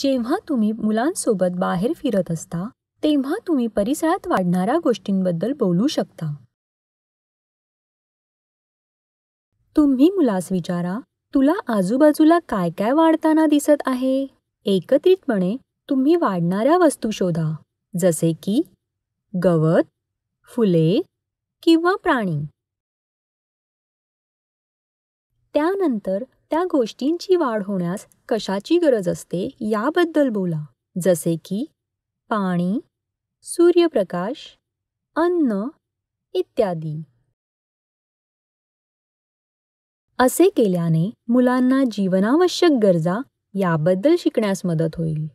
जेव्हा तुम्ही मुलांसोबत बाहेर फिरत असता तेव्हा तुम्ही परिसरात वाढणाऱ्या गोष्टींबद्दल बोलू शकता तुम्ही मुलास विचारा तुला आजूबाजूला काय काय वाढताना दिसत आहे एकत्रितपणे तुम्ही वाढणाऱ्या वस्तू शोधा जसे की गवत फुले किंवा प्राणी त्यानंतर त्या गोष्टींची वाढ होण्यास कशाची गरज असते याबद्दल बोला जसे की पाणी सूर्यप्रकाश अन्न इत्यादी असे केल्याने मुलांना जीवनावश्यक गरजा याबद्दल शिकण्यास मदत होईल